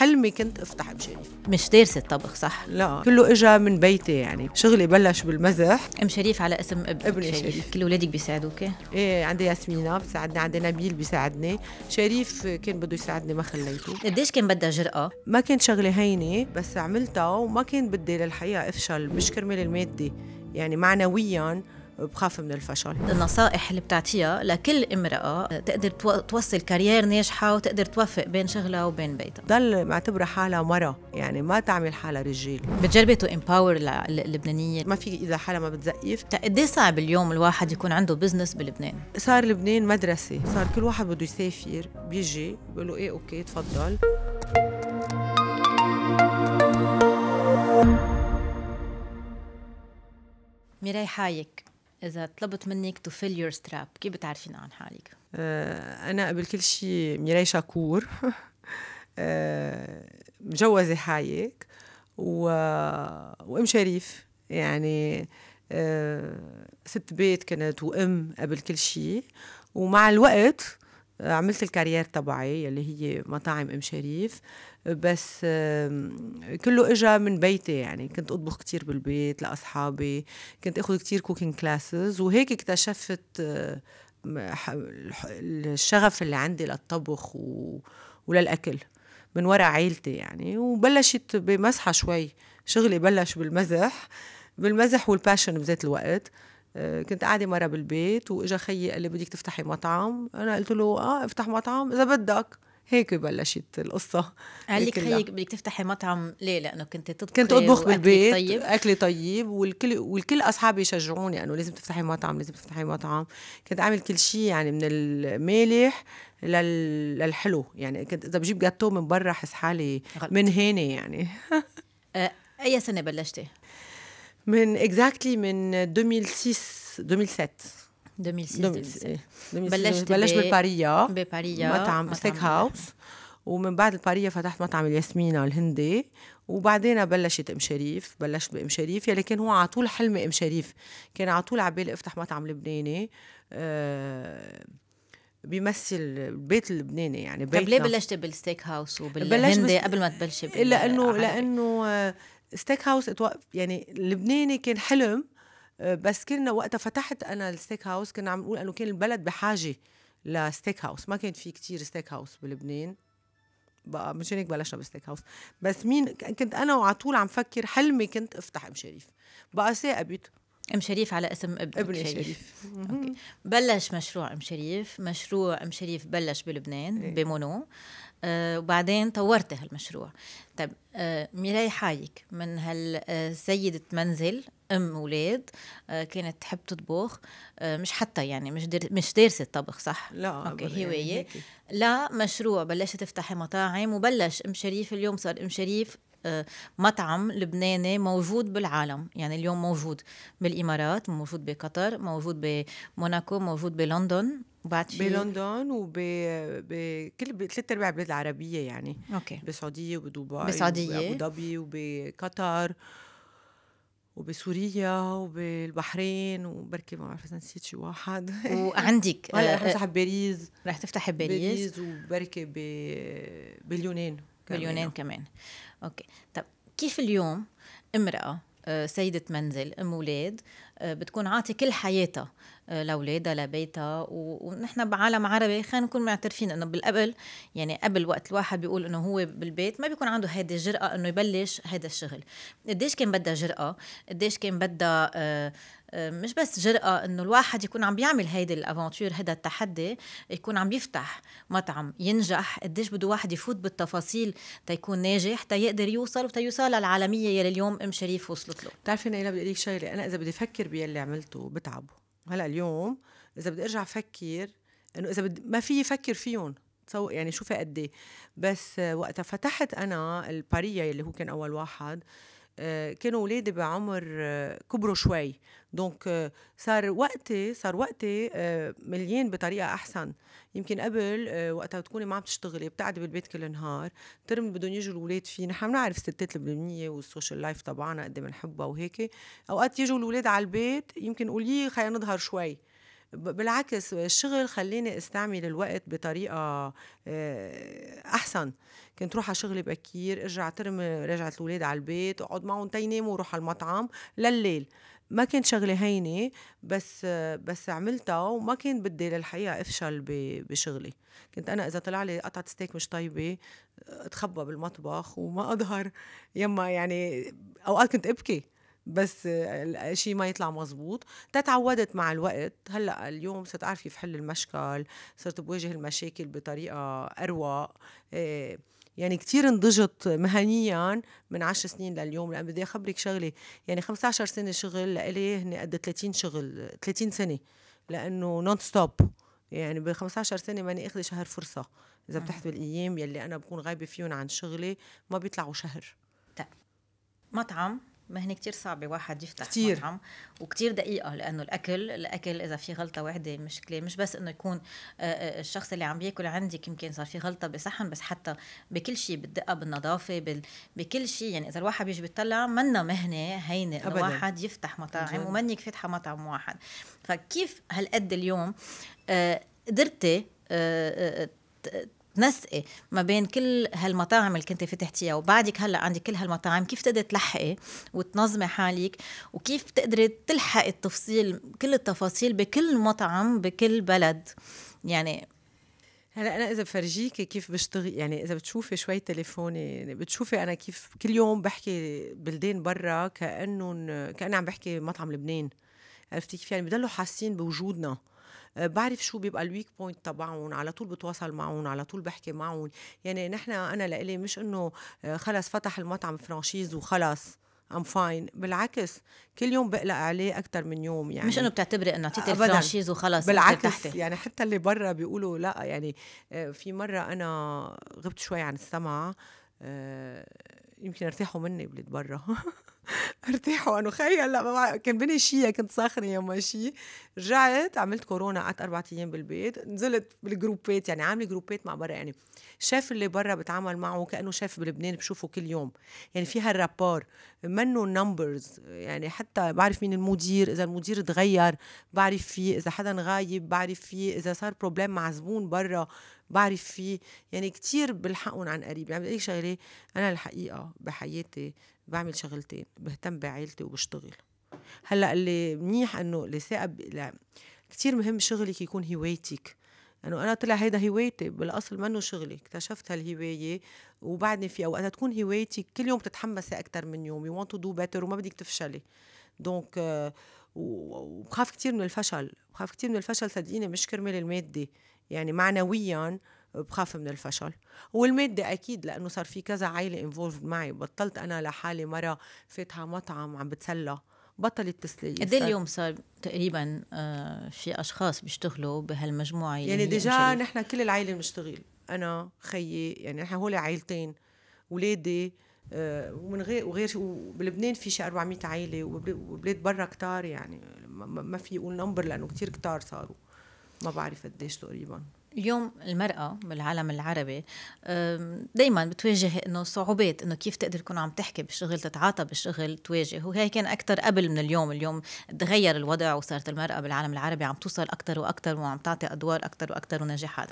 حلمي كنت افتح بشريف مش دارسة الطبخ صح؟ لا كله اجى من بيتي يعني شغلي بلش بالمزح ام شريف على اسم اب ابن شريف. شريف كل اولادك بيساعدوك؟ ايه عندي ياسمينة بتساعدني عندي نبيل بيساعدني شريف كان بده يساعدني ما خليته قديش كان بدها جرأة؟ ما كانت شغلة هينة بس عملتها وما كان بدي للحقيقة افشل مش كرمال المادي يعني معنويا بخاف من الفشل النصائح اللي بتعطيها لكل امرأة تقدر توصل كارير ناجحة وتقدر توفق بين شغلها وبين بيتها ضل معتبرة حالها مرة يعني ما تعمل حالها رجال بتجربي تو امباور اللبنانية ما في إذا حالها ما بتزقف طيب، قد إيه صعب اليوم الواحد يكون عنده بزنس بلبنان صار لبنان مدرسة صار كل واحد بده يسافر بيجي بقول له ايه اوكي تفضل ميراي حايك إذا طلبت منك to fill your strap كيف بتعرفين عن حالك؟ آه، أنا قبل كل شيء ميراي شاكور آه، مجوزة حايك و... وأم شريف يعني آه، ست بيت كانت وأم قبل كل شيء ومع الوقت عملت الكارير تبعي اللي هي مطاعم ام شريف بس كله اجى من بيتي يعني كنت اطبخ كتير بالبيت لاصحابي كنت اخذ كتير كوكينج كلاسز وهيك اكتشفت آه، الشغف اللي عندي للطبخ وللاكل من وراء عيلتي يعني وبلشت بمسحه شوي شغلي بلش بالمزح بالمزح والباشن بذات الوقت آه، كنت قاعده مره بالبيت واجا خيي قال لي بدك تفتحي مطعم انا قلت له اه افتح مطعم اذا بدك هيك بلشت القصة قال لك خيك بدك تفتحي مطعم ليه لأنه كنت تطبخي كنت أطبخ بالبيت طيب. أكلي طيب والكل والكل أصحابي يشجعوني أنه لازم تفتحي مطعم لازم تفتحي مطعم كنت أعمل كل شيء يعني من المالح للحلو يعني كنت إذا بجيب جاتو من برا أحس حالي من هنا يعني آه، أي سنة بلشتي؟ من اكزاكتلي من 2006 2007 2006 2006 بلشت بلشت بباريا بباريا مطعم ستيك هاوس ومن بعد الباريا فتحت مطعم الياسمينة الهندي وبعدين بلشت ام شريف بلشت بام شريف يلي كان هو على طول حلمي ام شريف كان على طول على افتح مطعم لبناني آه، بيمثل البيت اللبناني يعني بيتنا. طب ليه بلشتي بالستيك هاوس وبالهندي قبل ما تبلشي لانه لانه ستيك هاوس اتوقف يعني لبناني كان حلم آه، بس كنا وقتها فتحت انا الستيك هاوس كنا عم نقول انه كان البلد بحاجه لستيك هاوس ما كان في كتير ستيك هاوس بلبنان بقى مش هيك بلشنا بالستيك هاوس بس مين كنت انا وعلى طول عم فكر حلمي كنت افتح ام شريف بقى ثاقبت ام شريف على اسم ابن, ابن شريف, شريف. أوكي. بلش مشروع ام شريف مشروع ام شريف بلش بلبنان إيه. بمونو آه، وبعدين طورت هالمشروع طيب ميلاي آه، ميراي حايك من هالسيدة منزل ام اولاد آه، كانت تحب تطبخ مش حتى يعني مش در مش دارسه الطبخ صح لا اوكي هوايه يعني لا مشروع بلشت تفتحي مطاعم وبلش ام شريف اليوم صار ام شريف مطعم لبناني موجود بالعالم يعني اليوم موجود بالإمارات موجود بقطر موجود بموناكو موجود بلندن وبعد شيء بلندن وبكل ثلاث ارباع البلاد العربيه يعني اوكي بالسعوديه وبدبي بالسعوديه وابو ظبي وبقطر وبسوريا وبالبحرين وبركي ما بعرف نسيت شي واحد وعندك هلا آه، آه، رح افتح بباريس رح تفتحي بباريس باريس وبركي ب... باليونان كمان باليونان كمان اوكي طب كيف اليوم امراه آه، سيدة منزل ام اولاد بتكون عاطي كل حياتها آه، لاولادها لبيتها ونحن بعالم عربي خلينا نكون معترفين انه بالقبل يعني قبل وقت الواحد بيقول انه هو بالبيت ما بيكون عنده هيدي الجرأه انه يبلش هذا الشغل قديش كان بدها جرأه قديش كان بدها آه، آه، مش بس جرأة انه الواحد يكون عم بيعمل هيدي الافنتور هذا التحدي يكون عم يفتح مطعم ينجح قديش بده واحد يفوت بالتفاصيل تيكون ناجح تيقدر يوصل وتيوصل للعالمية يلي اليوم ام شريف وصلت له بتعرفي نايلة بدي اقول لك شغلة انا اذا بدي افكر باللي عملته بتعب هلا اليوم اذا بدي ارجع افكر انه اذا بدي ما في فكر فيهم سو يعني شوفي قد ايه بس وقتها فتحت انا الباريا اللي هو كان اول واحد آه، كانوا ولادي بعمر آه، كبروا شوي دونك آه، صار وقتي صار وقتي مليان بطريقه احسن يمكن قبل وقتها تكوني ما عم تشتغلي بتقعدي بالبيت كل نهار ترم بدهم يجوا الاولاد فيه نحن بنعرف الستات البنيه والسوشيال لايف تبعنا قد ما بنحبها وهيك اوقات يجوا الاولاد على البيت يمكن قولي خلينا نظهر شوي بالعكس الشغل خليني استعمل الوقت بطريقه آه، احسن كنت روح على شغلي بكير ارجع ترم رجعت الاولاد على البيت اقعد معهم تيناموا وروح على المطعم لليل ما كانت شغله هينه بس بس عملتها وما كان بدي للحقيقه افشل بشغلي كنت انا اذا طلع لي قطعه ستيك مش طيبه اتخبى بالمطبخ وما اظهر يما يعني اوقات كنت ابكي بس شيء ما يطلع مزبوط تتعودت مع الوقت هلا اليوم صرت اعرف كيف حل المشكل صرت بواجه المشاكل بطريقه اروق يعني كثير انضجت مهنيا من 10 سنين لليوم لان بدي اخبرك شغله يعني 15 سنه شغل لإلي هن قد 30 شغل 30 سنه لانه نون ستوب يعني ب 15 سنه ماني اخذ شهر فرصه اذا بتحسب الايام يلي انا بكون غايبه فيهم عن شغلي ما بيطلعوا شهر طيب. مطعم مهنه كتير صعبه واحد يفتح كتير. مطعم وكتير دقيقه لانه الاكل الاكل اذا في غلطه واحده مشكله مش بس انه يكون آه، آه، الشخص اللي عم بياكل عندك يمكن صار في غلطه بصحن بس حتى بكل شيء بالدقه بالنظافه بال... بكل شيء يعني اذا الواحد بيجي بيطلع منا مهنه هينه انه واحد يفتح مطاعم يعني ومنك فاتحه مطعم واحد فكيف هالقد اليوم آه، قدرتي تنسقي ما بين كل هالمطاعم اللي كنت فتحتيها وبعدك هلا عندك كل هالمطاعم كيف تقدري تلحقي وتنظمي حالك وكيف تقدري تلحقي التفصيل كل التفاصيل بكل مطعم بكل بلد يعني هلا انا اذا بفرجيكي كيف بشتغل يعني اذا بتشوفي شوي تليفوني بتشوفي انا كيف كل يوم بحكي بلدان برا كانه كاني عم بحكي مطعم لبنان عرفتي كيف يعني بضلوا حاسين بوجودنا آه، بعرف شو بيبقى الويك بوينت تبعهم على طول بتواصل معهم على طول بحكي معهم يعني نحن انا لإلي مش انه آه، خلص فتح المطعم فرانشيز وخلص ام فاين بالعكس كل يوم بقلق عليه اكثر من يوم يعني مش انه بتعتبري انه اعطيتي الفرانشيز وخلص بالعكس يعني حتى اللي برا بيقولوا لا يعني آه، في مره انا غبت شوي عن السمع يمكن ارتاحوا مني بلد برا ارتاح وانخيل لا كان بني شيء كنت ساخنه يوم شيء رجعت عملت كورونا قعدت اربع ايام بالبيت نزلت بالجروبات يعني عامله جروبات مع برا يعني شاف اللي برا بتعامل معه كانه شاف بلبنان بشوفه كل يوم يعني في هالرابار منه نمبرز يعني حتى بعرف مين المدير اذا المدير تغير بعرف فيه اذا حدا غايب بعرف فيه اذا صار بروبلم مع زبون برا بعرف فيه يعني كتير بلحقهم عن قريب يعني اي شغله انا الحقيقه بحياتي بعمل شغلتين بهتم بعائلتي وبشتغل هلا اللي منيح انه اللي ثاقب كثير مهم شغلك يكون هوايتك انه يعني انا طلع هيدا هوايتي بالاصل منه شغلي اكتشفت هالهوايه وبعدني في اوقات تكون هوايتك كل يوم بتتحمسي اكثر من يوم يو ونت تو دو بيتر وما بدك تفشلي دونك وبخاف كثير من الفشل بخاف كثير من الفشل صدقيني مش كرمال المادي يعني معنويا آه بخاف من الفشل والمادة أكيد لأنه صار في كذا عائلة انفولف معي بطلت أنا لحالي مرة فاتحة مطعم عم بتسلى بطلت تسلي قد إيه اليوم صار تقريبا آه، في اشخاص بيشتغلوا بهالمجموعه يعني ديجا نحن كل العائله بنشتغل انا خيي يعني نحن هول عائلتين ولادي آه، ومن غير وغير وبلبنان في شي 400 عائله وبلاد برا كتار يعني ما في يقول نمبر لانه كتير كتار صاروا ما بعرف قديش تقريبا اليوم المرأة بالعالم العربي دايما بتواجه انه صعوبات انه كيف تقدر تكون عم تحكي بالشغل تتعاطى بالشغل تواجه وهي كان اكثر قبل من اليوم اليوم تغير الوضع وصارت المرأة بالعالم العربي عم توصل اكثر واكثر وعم تعطي ادوار اكثر واكثر ونجاحات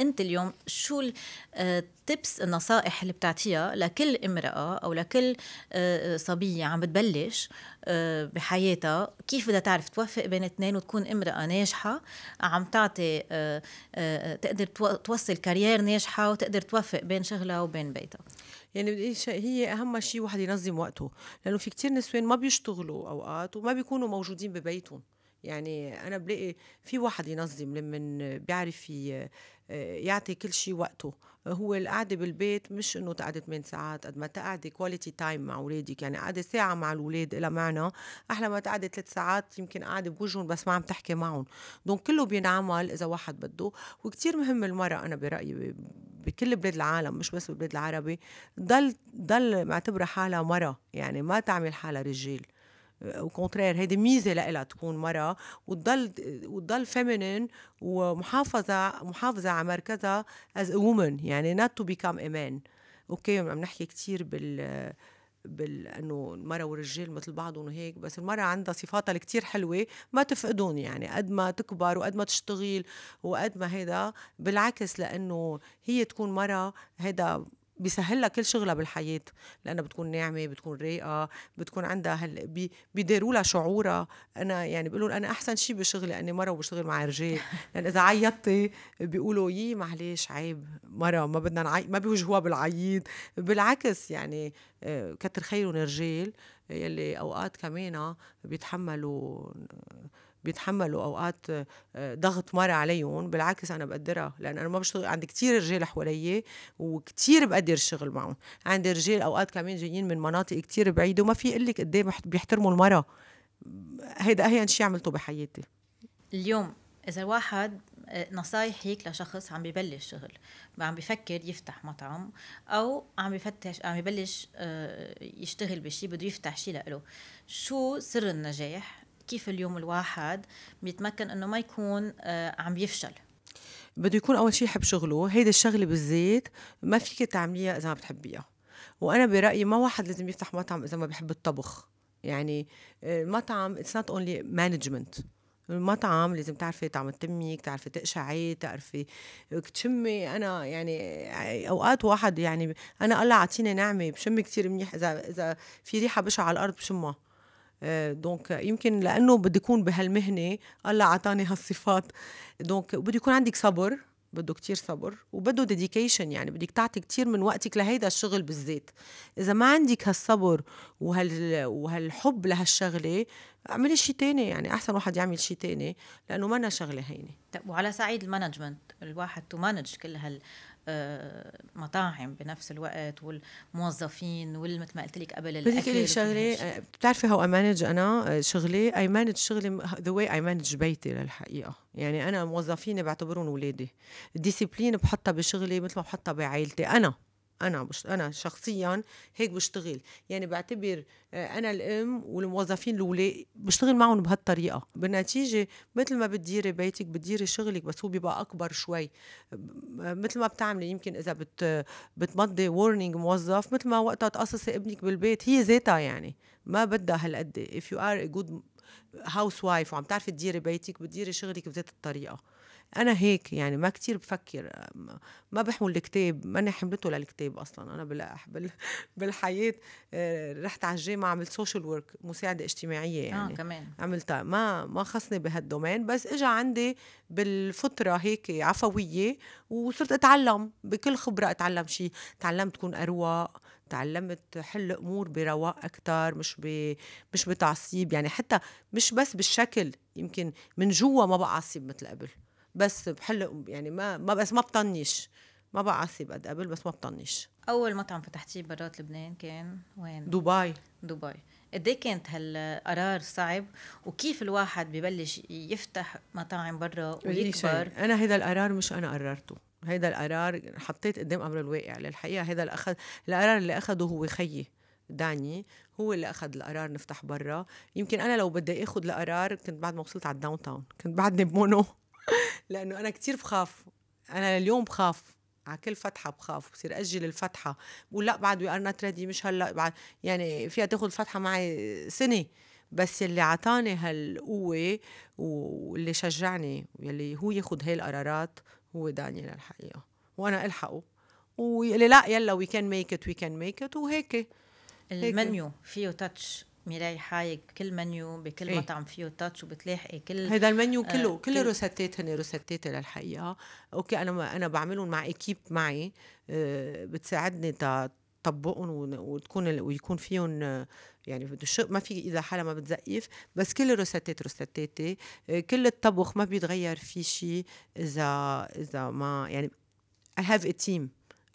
انت اليوم شو التبس آه، النصائح اللي بتعطيها لكل امرأة او لكل آه، آه، صبية عم بتبلش آه، بحياتها كيف بدها تعرف توفق بين اثنين وتكون امرأة ناجحة عم تعطي آه، آه، تقدر توصل كارير ناجحة وتقدر توفق بين شغلها وبين بيتها يعني هي اهم شيء واحد ينظم وقته لانه في كتير نسوان ما بيشتغلوا اوقات وما بيكونوا موجودين ببيتهم يعني انا بلاقي في واحد ينظم لمن بيعرف يعطي كل شيء وقته هو القعده بالبيت مش انه تقعد 8 ساعات قد ما تقعدي كواليتي تايم مع اولادك يعني قعده ساعه مع الاولاد لها معنى احلى ما تقعدي ثلاث ساعات يمكن قاعده بوجههم بس ما عم تحكي معهم دونك كله بينعمل اذا واحد بده وكتير مهم المراه انا برايي بكل بلاد العالم مش بس بالبلاد العربي ضل ضل معتبره حالها مراه يعني ما تعمل حالها رجال او كونترير هيدي ميزه لها تكون مرا وتضل وتضل فيمينين ومحافظه محافظه على مركزها از وومن يعني نوت تو بيكام ا مان اوكي عم نحكي كثير بال بال انه المراه والرجال مثل بعضهم وهيك بس المراه عندها صفاتها الكثير حلوه ما تفقدهم يعني قد ما تكبر وقد ما تشتغل وقد ما هيدا بالعكس لانه هي تكون مراه هيدا بيسهل لها كل شغله بالحياه لانها بتكون ناعمه بتكون رايقه بتكون عندها هل... بي... بيداروا لها شعورها انا يعني بقول انا احسن شيء بشغلي اني مره وبشتغل مع رجال لان اذا عيطتي بيقولوا يي معلش عيب مره ما بدنا نعي... ما بيوجهوها بالعيد بالعكس يعني آه، كتر خيرهم الرجال يلي اوقات كمان بيتحملوا بيتحملوا اوقات آه، ضغط مر عليهم بالعكس انا بقدرها لان انا ما بشتغل عندي كثير رجال حواليي وكثير بقدر الشغل معهم عندي رجال اوقات كمان جايين من مناطق كثير بعيده وما في اقول لك قد إيه بيحترموا المراه هيدا اهين شيء عملته بحياتي اليوم اذا واحد آه، نصايحك لشخص عم ببلش شغل عم بفكر يفتح مطعم او عم بفتش عم ببلش آه، يشتغل بشيء بده يفتح شيء لإله شو سر النجاح كيف اليوم الواحد بيتمكن انه ما يكون آه، عم يفشل بده يكون اول شيء يحب شغله هيدي الشغله بالذات ما فيك تعمليها اذا ما بتحبيها وانا برايي ما واحد لازم يفتح مطعم اذا ما بحب الطبخ يعني آه، المطعم اتس نوت اونلي مانجمنت المطعم لازم تعرفي تعمل تميك تعرفي تقشعي تعرفي تشمي انا يعني آه، اوقات واحد يعني انا الله اعطيني نعمه بشم كثير منيح اذا اذا في ريحه بشعه على الارض بشمها آه، دونك يمكن لانه بدي يكون بهالمهنه الله عطاني هالصفات دونك بده يكون عندك صبر بده كتير صبر وبده ديديكيشن يعني بدك تعطي كتير من وقتك لهيدا الشغل بالذات اذا ما عندك هالصبر وهال وهالحب لهالشغله اعملي شيء تاني يعني احسن واحد يعمل شيء تاني لانه منا شغله هينه طيب وعلى سعيد المانجمنت الواحد تو مانج كل هال مطاعم بنفس الوقت والموظفين والمثل ما قلت لك قبل الاكل بدك لك شغله آه، بتعرفي هاو انا شغلي اي مانج شغلي ذا واي اي مانج بيتي للحقيقه يعني انا موظفيني بعتبرهم اولادي الديسيبلين بحطها بشغلي مثل ما بحطها بعائلتي انا انا بشت... انا شخصيا هيك بشتغل يعني بعتبر آه، انا الام والموظفين الاولاد بشتغل معهم بهالطريقه بالنتيجه مثل ما بتديري بيتك بتديري شغلك بس هو بيبقى اكبر شوي مثل ما بتعملي يمكن اذا بت بتمضي ورنينج موظف مثل ما وقتها تقصصي ابنك بالبيت هي ذاتها يعني ما بدها هالقد if you are a good هاوس وايف وعم تعرفي تديري بيتك بتديري شغلك بذات الطريقه انا هيك يعني ما كتير بفكر ما بحمل الكتاب ما انا حملته للكتاب اصلا انا بلا بال بالحياه آه، رحت على الجامعه عملت سوشيال ورك مساعده اجتماعيه آه، يعني آه كمان عملتها ما ما خصني بهالدومين بس اجى عندي بالفتره هيك عفويه وصرت اتعلم بكل خبره اتعلم شيء تعلمت كون اروق تعلمت حل امور برواق اكثر مش ب... مش بتعصيب يعني حتى مش بس بالشكل يمكن من جوا ما بعصب مثل قبل بس بحل يعني ما ما بس ما بطنش ما بعصب قد قبل بس ما بطنش اول مطعم فتحتيه برات لبنان كان وين دبي دبي قد ايه كانت هالقرار صعب وكيف الواحد ببلش يفتح مطاعم برا ويكبر انا هذا القرار مش انا قررته هيدا القرار حطيت قدام امر الواقع للحقيقه هيدا الأخذ القرار اللي اخده هو خيي داني هو اللي اخذ القرار نفتح برا يمكن انا لو بدي اخذ القرار كنت بعد ما وصلت على الداون تاون كنت بعدني بمونو لانه انا كتير بخاف انا اليوم بخاف على كل فتحة بخاف بصير أجل الفتحة بقول لا بعد وي ار نوت ريدي مش هلا بعد يعني فيها تاخذ فتحة معي سنة بس يلي عطاني هالقوة واللي شجعني واللي هو ياخذ هاي القرارات هو دانيال الحقيقة وأنا ألحقه ويلي لا يلا وي كان ميك ات وي كان ميك ات وهيك المنيو فيه تاتش ميراي حايق بكل منيو بكل ايه؟ مطعم فيه تاتش وبتلاحقي كل هيدا المنيو كله آه كل, كل هن روستات للحقيقه اوكي انا انا بعملهم مع اكيب معي آه بتساعدني تطبقهم وتكون ويكون فيهم يعني بده ما في اذا حالة ما بتزقف بس كل الروستات روستاتاتي آه، كل الطبخ ما بيتغير فيه شيء اذا اذا ما يعني I have a team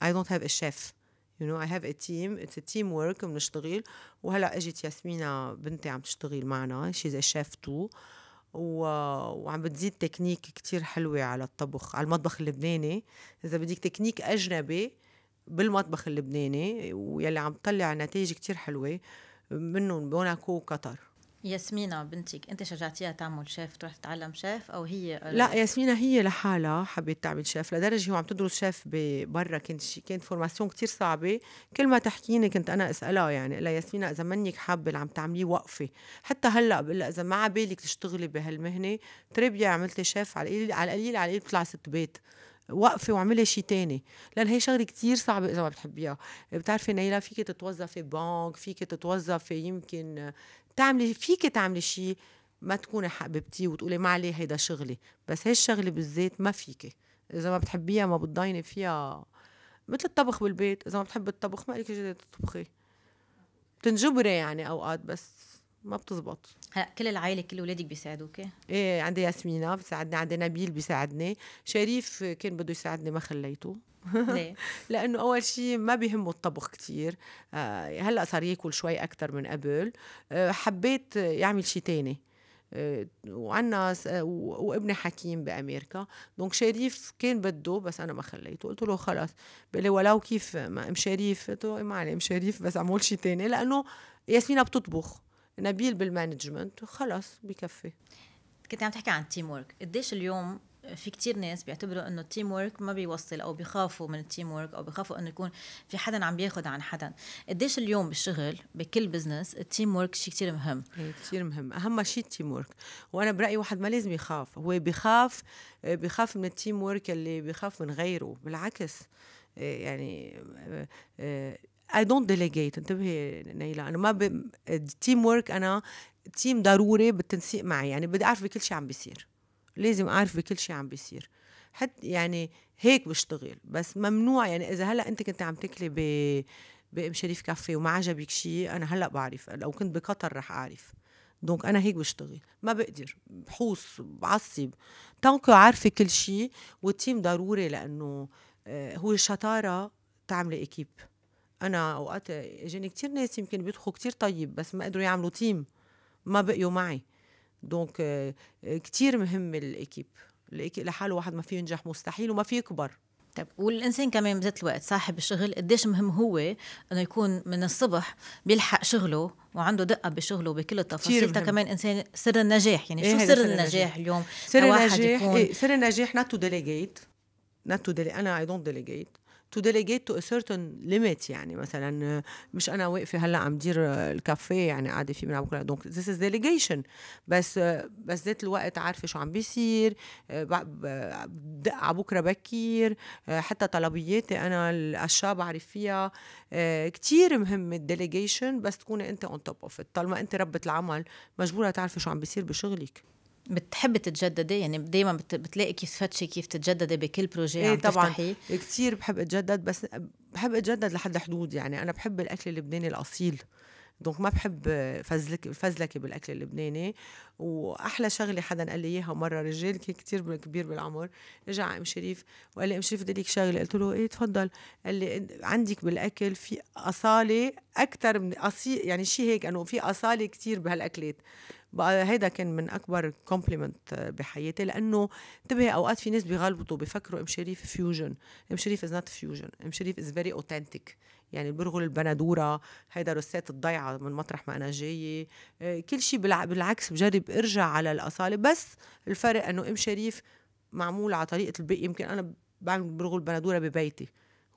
I don't have a chef يو نو اي هاف ا تيم اتس تيم ورك بنشتغل وهلا اجت ياسمينة بنتي عم تشتغل معنا شي ا شيف تو و... وعم بتزيد تكنيك كتير حلوة على الطبخ على المطبخ اللبناني إذا بدك تكنيك أجنبي بالمطبخ اللبناني ويلي عم تطلع نتائج كتير حلوة منهم بوناكو وقطر ياسمينة بنتك انت شجعتيها تعمل شيف تروح تتعلم شيف او هي لا ياسمينة هي لحالها حبيت تعمل شيف لدرجه هي وعم تدرس شيف برا كانت كانت فورماسيون كتير صعبه كل ما تحكيني كنت انا اسالها يعني لا ياسمينة اذا منك حابه اللي عم تعمليه وقفي حتى هلا بقول لها اذا ما عبالك تشتغلي بهالمهنه تربية عملتي شيف على القليل على القليل على القليل بتطلع ست بيت وقفي واعملي شيء تاني لان هي شغله كتير صعبه اذا ما بتحبيها بتعرفي نيلا فيك تتوظفي بنك فيك تتوظفي يمكن تعملي فيك تعملي شيء ما تكوني حببتيه وتقولي ما عليه هيدا شغلي بس هي الشغله بالذات ما فيك اذا ما بتحبيها ما بتضايني فيها مثل الطبخ بالبيت اذا ما بتحبي الطبخ ما لك تطبخي بتنجبري يعني اوقات بس ما بتزبط هلا كل العائله كل اولادك بيساعدوك إيه؟, ايه عندي ياسمينه بتساعدني عندي نبيل بيساعدني شريف كان بده يساعدني ما خليته ليه؟ لانه اول شيء ما بيهمه الطبخ كثير آه، هلا صار ياكل شوي اكثر من قبل آه، حبيت يعمل شيء تاني آه، وعنا وابني حكيم بامريكا دونك شريف كان بده بس انا ما خليته قلت له خلص بقول لي ولو كيف ام شريف قلت له إيه، ما علي ام شريف بس اعمل شيء تاني لانه ياسمينه بتطبخ نبيل بالمانجمنت وخلص بكفي كنت عم تحكي عن التيم ورك قديش اليوم في كتير ناس بيعتبروا انه التيم ورك ما بيوصل او بيخافوا من التيم ورك او بيخافوا انه يكون في حدا عم بياخد عن حدا قديش اليوم بالشغل بكل بزنس التيم ورك شيء كتير مهم إيه، كتير مهم اهم شيء التيم ورك وانا برايي واحد ما لازم يخاف هو بخاف إيه، بخاف من التيم ورك اللي بخاف من غيره بالعكس إيه، يعني اي دونت ديليجيت انتبهي نيلا انا ما ب... التيم ورك انا تيم ضروري بالتنسيق معي يعني بدي اعرف بكل شيء عم بيصير لازم اعرف بكل شيء عم بيصير حتى يعني هيك بشتغل بس ممنوع يعني اذا هلا انت كنت عم تاكلي ب بام شريف كافي وما عجبك شيء انا هلا بعرف لو كنت بقطر رح اعرف دونك انا هيك بشتغل ما بقدر بحوس بعصب طنكو عارفه كل شيء والتيم ضروري لانه آه، هو الشطاره تعملي اكيب انا اوقات اجاني كتير ناس يمكن بيدخلوا كتير طيب بس ما قدروا يعملوا تيم ما بقيوا معي دونك آه، كتير مهم الاكيب الاكيب لحاله واحد ما فيه ينجح مستحيل وما فيه يكبر طيب والانسان كمان بذات الوقت صاحب الشغل قديش مهم هو انه يكون من الصبح بيلحق شغله وعنده دقه بشغله بكل التفاصيل تا كمان انسان سر النجاح يعني إيه شو سر, سر النجاح, النجاح اليوم سر النجاح يكون... إيه سر النجاح نوت تو ديليجيت نوت تو انا اي دونت ديليجيت تو ديليجيت تو سيرتن ليميت يعني مثلا مش انا واقفه هلا عم دير الكافيه يعني قاعده فيه من بكره دونك ذس از ديليجيشن بس بس ذات الوقت عارفه شو عم بيصير بدق على بكره بكير حتى طلبياتي انا الاشياء بعرف فيها كثير مهم الديليجيشن بس تكوني انت اون توب اوف طالما انت ربة العمل مجبوره تعرفي شو عم بيصير بشغلك بتحبي تتجددي يعني دايما بتلاقي كيف فتشي كيف تتجددي بكل بروجي ايه عم طبعا إيه كثير بحب اتجدد بس بحب اتجدد لحد حدود يعني انا بحب الاكل اللبناني الاصيل دونك ما بحب فزلك فزلك بالاكل اللبناني واحلى شغله حدا قال لي اياها مره رجال كثير كبير بالعمر اجى على ام شريف وقال لي ام شريف بدي لك شغله قلت له ايه تفضل قال لي عندك بالاكل في اصاله اكثر من اصيل يعني شيء هيك انه في اصاله كثير بهالاكلات بقى هيدا كان من اكبر كومبلمنت بحياتي لانه انتبهي اوقات في ناس بيغلطوا بيفكروا ام شريف فيوجن ام شريف از نوت فيوجن ام شريف از فيري اوثنتيك يعني برغل البندوره هيدا روسات الضيعه من مطرح ما انا جايه آه، كل شيء بالعكس بجرب ارجع على الاصاله بس الفرق انه ام شريف معمول على طريقه البيت يمكن انا بعمل برغل بندوره ببيتي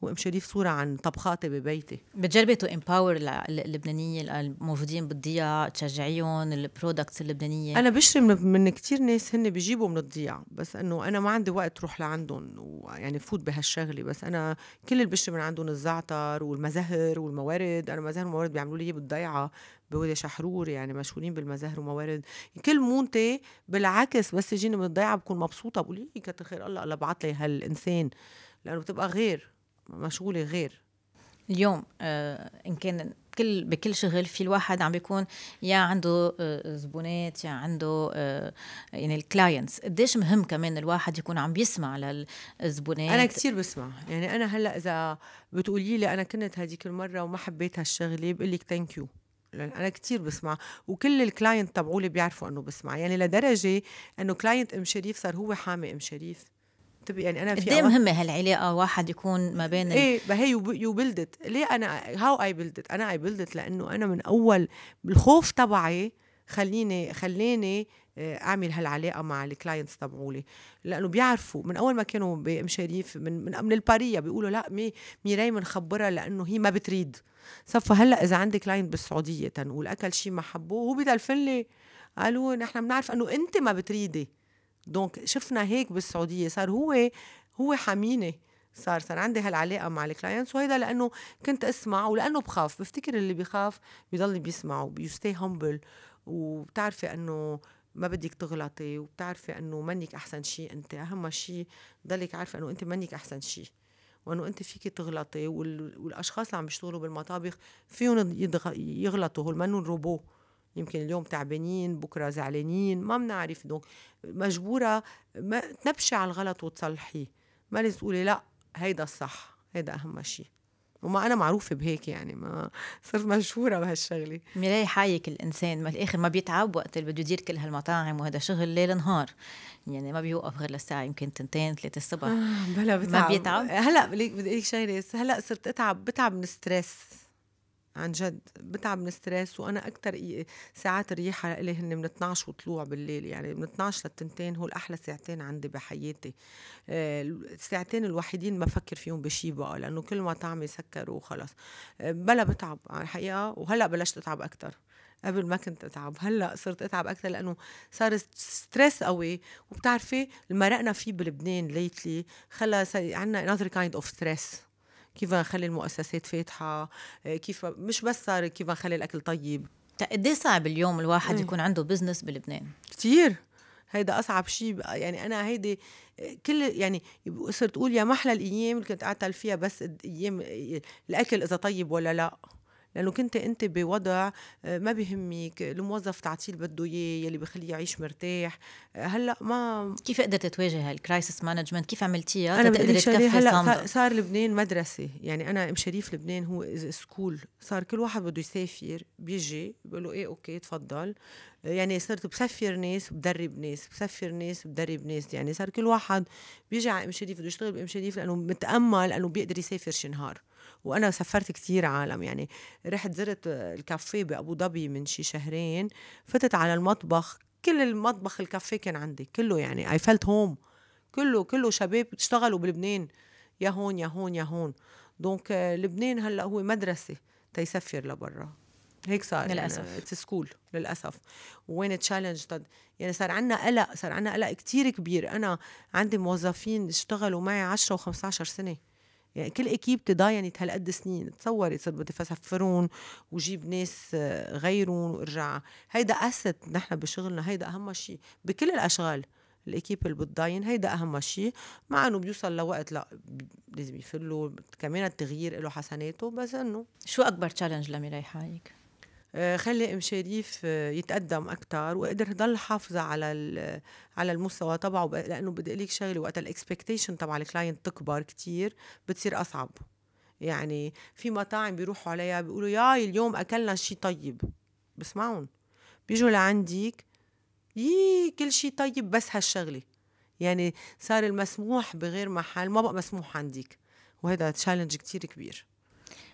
وام شريف صوره عن طبخاتي ببيتي بتجربي تو امباور اللبنانيه الموجودين بالضياع تشجعيهم البرودكتس اللبنانيه انا بشري من, من كثير ناس هن بيجيبوا من الضياع بس انه انا ما عندي وقت روح لعندهم ويعني فوت بهالشغله بس انا كل اللي بشري من عندهم الزعتر والمزهر والموارد انا مزهر وموارد بيعملوا لي بالضيعه بودي شحرور يعني مشهورين بالمزاهر وموارد كل مونتي بالعكس بس يجيني من الضيعه بكون مبسوطه بقول لي إيه كتر خير الله الله بعت لي هالانسان لانه بتبقى غير مشغوله غير اليوم آه، ان كان كل بكل شغل في الواحد عم بيكون يا عنده آه، زبونات يا عنده آه، يعني الكلاينتس قديش مهم كمان الواحد يكون عم بيسمع للزبونات انا كثير بسمع يعني انا هلا اذا بتقولي لي انا كنت هذيك المره وما حبيت هالشغله بقول لك ثانك يو لان انا كثير بسمع وكل الكلاينت تبعولي بيعرفوا انه بسمع يعني لدرجه انه كلاينت ام شريف صار هو حامي ام شريف تبقى يعني انا في إيه مهمه هالعلاقه آه، واحد يكون ما بين ايه ما هي يو بيلدت ليه انا هاو اي بيلدت انا اي بيلدت لانه انا من اول الخوف تبعي خليني خلاني آه، اعمل هالعلاقه مع الكلاينتس تبعولي لانه بيعرفوا من اول ما كانوا بمشاريف من من, من الباريه بيقولوا لا مي ميراي منخبرها لانه هي ما بتريد صفى هلا اذا عندي كلاينت بالسعوديه تنقول اكل شيء ما حبوه هو بيدلفن لي قالوا نحن بنعرف انه انت ما بتريدي دونك شفنا هيك بالسعوديه صار هو هو حميني صار صار عندي هالعلاقه مع الكلاينتس وهيدا لانه كنت اسمع ولانه بخاف بفتكر اللي بخاف بيضل بيسمع وبيستي همبل وبتعرفي انه ما بدك تغلطي وبتعرفي انه منك احسن شيء انت اهم شيء ضلك عارفه انه انت منك احسن شيء وانه انت فيك تغلطي والاشخاص اللي عم بيشتغلوا بالمطابخ فيهم يغلطوا هول منهم روبو يمكن اليوم تعبانين بكره زعلانين ما بنعرف دونك مجبوره ما تنبشي على الغلط وتصلحيه ما لازم تقولي لا هيدا الصح هيدا اهم شيء وما انا معروفه بهيك يعني ما صرت مشهوره بهالشغله ملاي حايك الانسان ما الاخر ما بيتعب وقت اللي بده يدير كل هالمطاعم وهذا شغل ليل نهار يعني ما بيوقف غير للساعه يمكن تنتين ثلاثة الصبح آه بلا بتعب ما بيتعب هلا بدي اقول لك شغله هلا صرت اتعب بتعب من ستريس عن جد بتعب من ستريس وانا اكثر ساعات ريحه لي هن من 12 وطلوع بالليل يعني من 12 للتنتين هو الاحلى ساعتين عندي بحياتي آه، الساعتين الوحيدين ما بفكر فيهم بشي بقى لانه كل ما طعمي سكر وخلص آه، بلا بتعب على الحقيقه وهلا بلشت اتعب اكثر قبل ما كنت اتعب هلا صرت اتعب اكثر لانه صار ستريس قوي وبتعرفي المرقنا فيه بلبنان ليتلي خلى عندنا انذر كايند اوف ستريس كيف نخلي المؤسسات فاتحه آه، كيف مش بس صار كيف نخلي الاكل طيب قد إيه صعب اليوم الواحد مم. إيه. يكون عنده بزنس بلبنان كثير هيدا اصعب شيء يعني انا هيدي آه، كل يعني صرت اقول يا محلى الايام اللي كنت اعتل فيها بس ايام آه، الاكل اذا طيب ولا لا لانه كنت انت بوضع آه، ما بهمك الموظف تعطيه اللي بده اياه يلي بخليه يعيش مرتاح آه، هلا ما كيف قدرت تواجه هالكرايسيس مانجمنت كيف عملتيها انا تقدري تكفي هلا صار لبنان مدرسه يعني انا ام شريف لبنان هو سكول صار كل واحد بده يسافر بيجي بقول له ايه اوكي تفضل آه، يعني صرت بسفر ناس وبدرب ناس بسفر ناس وبدرب ناس يعني صار كل واحد بيجي على ام شريف بده يشتغل بام شريف لانه متامل انه بيقدر يسافر شي نهار وانا سافرت كثير عالم يعني رحت زرت الكافيه بابو ظبي من شي شهرين فتت على المطبخ كل المطبخ الكافيه كان عندي كله يعني اي فيلت هوم كله كله شباب اشتغلوا بلبنان يا هون يا هون يا هون دونك لبنان هلا هو مدرسه تيسفر لبرا هيك صار يعني للاسف يعني سكول للاسف وين تشالنج يعني صار عندنا قلق صار عندنا قلق كتير كبير انا عندي موظفين اشتغلوا معي 10 و15 سنه يعني كل اكيب تضاينت هالقد سنين تصوري صرت بدي فسفرون وجيب ناس آه، غيرون وارجع هيدا اسد نحن بشغلنا هيدا اهم شيء بكل الاشغال الاكيب اللي بتضاين هيدا اهم شيء مع انه بيوصل لوقت لا لازم يفلوا كمان التغيير له حسناته بس انه شو اكبر تشالنج لميري حايك؟ آه، خلي ام شريف آه، يتقدم اكثر وقدر ضل حافظه على على المستوى تبعه لانه بدي اقول لك شغله وقت الاكسبكتيشن تبع الكلاينت تكبر كتير بتصير اصعب يعني في مطاعم بيروحوا عليها بيقولوا ياي اليوم اكلنا شيء طيب بسمعهم بيجوا لعندك يي كل شيء طيب بس هالشغله يعني صار المسموح بغير محل ما بقى مسموح عندك وهذا تشالنج كتير كبير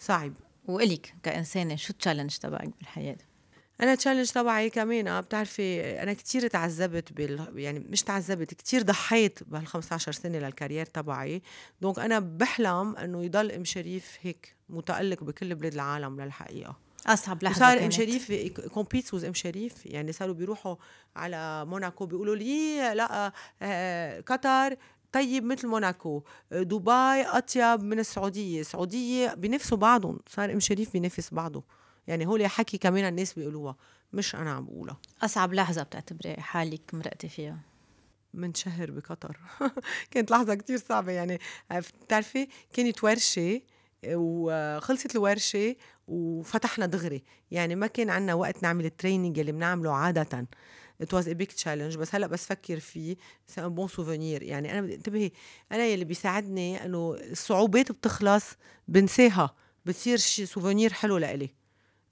صعب وإلك كإنسانة شو التشالنج تبعك بالحياة؟ انا التشالنج تبعي كمان آه، بتعرفي انا كثير تعذبت بال يعني مش تعذبت كثير ضحيت بهال 15 سنه للكارير تبعي دونك انا بحلم انه يضل ام شريف هيك متالق بكل بلاد العالم للحقيقه اصعب لحظه صار ام شريف كومبيتس وز ام شريف يعني صاروا بيروحوا على موناكو بيقولوا لي لا آه، قطر طيب مثل موناكو آه، دبي اطيب من السعوديه السعوديه بنفسوا بعضهم صار ام شريف بينافس بعضه يعني هو حكي كمان الناس بيقولوها مش انا عم بقولها اصعب لحظه بتعتبري حالك مرقتي فيها من شهر بقطر كانت لحظه كتير صعبه يعني بتعرفي كانت ورشه آه، وخلصت الورشه وفتحنا دغري يعني ما كان عندنا وقت نعمل التريننج اللي بنعمله عاده ات واز ا بيج تشالنج بس هلا بس فكر فيه ان بون سوفونير يعني انا بدي انتبهي انا يلي بيساعدني انه الصعوبات بتخلص بنساها بتصير شي سوفونير حلو لإلي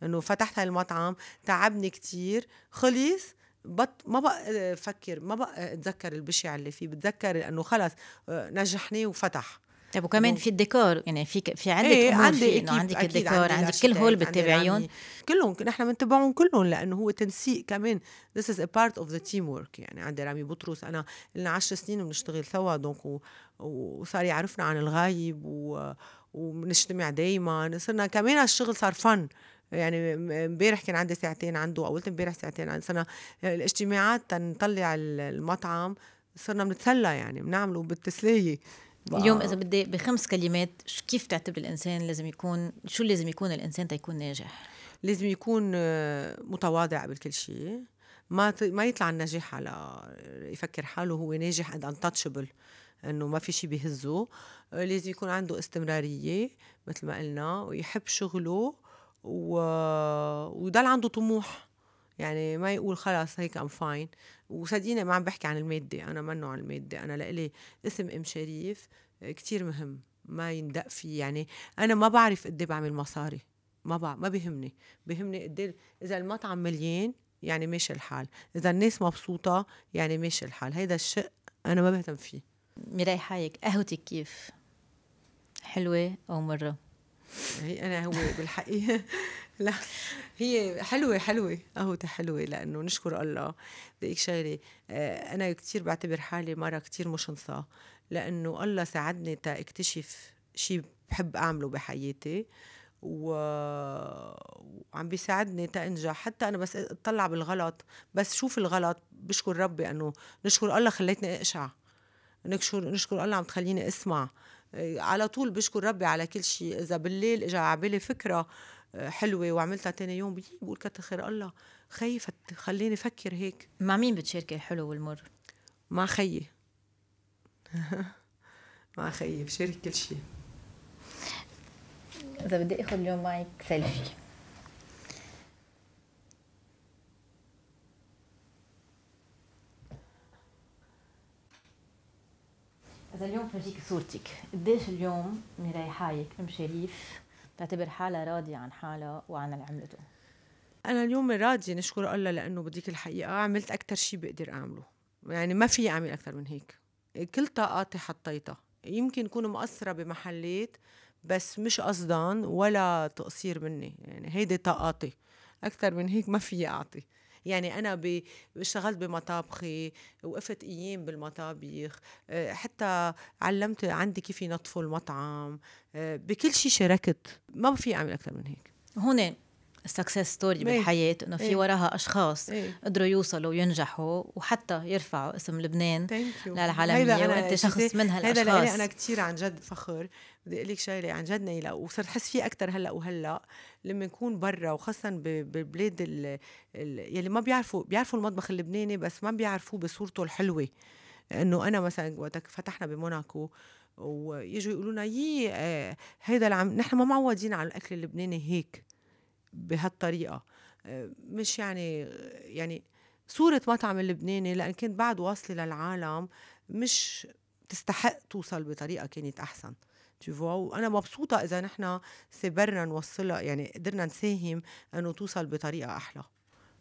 انه فتحت هالمطعم تعبني كتير خلص بط ما بقى فكر ما بقى اتذكر البشع اللي فيه بتذكر انه خلص آه، نجحني وفتح طيب وكمان في الديكور يعني في في عندك ايه عندي انه عندك الديكور عندك كل هول بتتابعيهم يعني كلهم نحن بنتبعهم كلهم لانه هو تنسيق كمان ذس از ا بارت اوف ذا تيم ورك يعني عندي رامي بطرس انا لنا 10 سنين بنشتغل سوا دونك وصار يعرفنا عن الغايب و... وبنجتمع دائما صرنا كمان الشغل صار فن يعني امبارح كان عندي ساعتين عنده او قلت امبارح ساعتين عنده صرنا الاجتماعات تنطلع المطعم صرنا بنتسلى يعني بنعمله بالتسليه اليوم اذا بدي بخمس كلمات كيف تعتبر الانسان لازم يكون شو لازم يكون الانسان تيكون ناجح لازم يكون آه، متواضع قبل كل شيء ما ما يطلع النجاح على يفكر حاله هو ناجح اند انتشبل انه ما في شيء بيهزه آه، لازم يكون عنده استمراريه مثل ما قلنا ويحب شغله و... ويضل عنده طموح يعني ما يقول خلاص هيك ام فاين وصدقيني ما عم بحكي عن المادة أنا منه عن المادة أنا لإلي اسم أم شريف آه، كتير مهم ما يندق فيه يعني أنا ما بعرف قد إيه بعمل مصاري ما بع... ما بهمني بهمني قد إيه إذا المطعم مليان يعني ماشي الحال إذا الناس مبسوطة يعني ماشي الحال هيدا الشق أنا ما بهتم فيه ميراي حايك قهوتك كيف حلوة أو مرة هي أنا هو بالحقيقة لا هي حلوه حلوه قهوتي حلوه لانه نشكر الله بدي شغله آه، انا كثير بعتبر حالي مره كثير مشنصه لانه الله ساعدني تا اكتشف شيء بحب اعمله بحياتي و... وعم بيساعدني تنجح حتى انا بس اطلع بالغلط بس شوف الغلط بشكر ربي انه نشكر الله خليتني اقشع نشكر نشكر الله عم تخليني اسمع آه، على طول بشكر ربي على كل شيء اذا بالليل اجى على بالي فكره حلوه وعملتها تاني يوم بقول كتر خير الله خيي خليني افكر هيك مع مين بتشاركي الحلو والمر؟ مع خيي مع خيي بشارك كل شيء اذا بدي اخذ اليوم معك سيلفي اذا اليوم فرجيك صورتك قديش اليوم مريحايك ام شريف تعتبر حالها راضية عن حالها وعن اللي عملته أنا اليوم راضية نشكر الله لأنه بديك الحقيقة عملت أكتر شيء بقدر أعمله يعني ما في أعمل أكتر من هيك كل طاقاتي حطيتها يمكن يكون مقصرة بمحلات بس مش قصدان ولا تقصير مني يعني هيدي طاقاتي أكتر من هيك ما في أعطي يعني أنا اشتغلت بمطابخي وقفت أيام بالمطابخ آه، حتى علمت عندي كيف ينظفوا المطعم آه، بكل شيء شاركت ما في أعمل أكثر من هيك هون السكسس إيه. ستوري بالحياه انه في إيه. وراها اشخاص إيه. قدروا يوصلوا وينجحوا وحتى يرفعوا اسم لبنان للعالميه وانت شخص من هالاشخاص هذا انا كثير عن جد فخر بدي اقول لك شغله عن جد نيلة وصرت احس فيه اكثر هلا وهلا لما نكون برا وخاصه ببلاد ال... ال... يلي ما بيعرفوا بيعرفوا المطبخ اللبناني بس ما بيعرفوه بصورته الحلوه انه انا مثلا وقت فتحنا بموناكو ويجوا يقولوا لنا يي آه، هيدا العم نحن ما معودين على الاكل اللبناني هيك بهالطريقه آه، مش يعني يعني صورة مطعم اللبناني لأن كنت بعد واصلة للعالم مش تستحق توصل بطريقة كانت أحسن تشوفوا وأنا مبسوطة إذا نحن سبرنا نوصلها يعني قدرنا نساهم إنه توصل بطريقة أحلى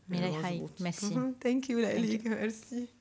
ميري يعني حي ميرسي ثانك يو لك ميرسي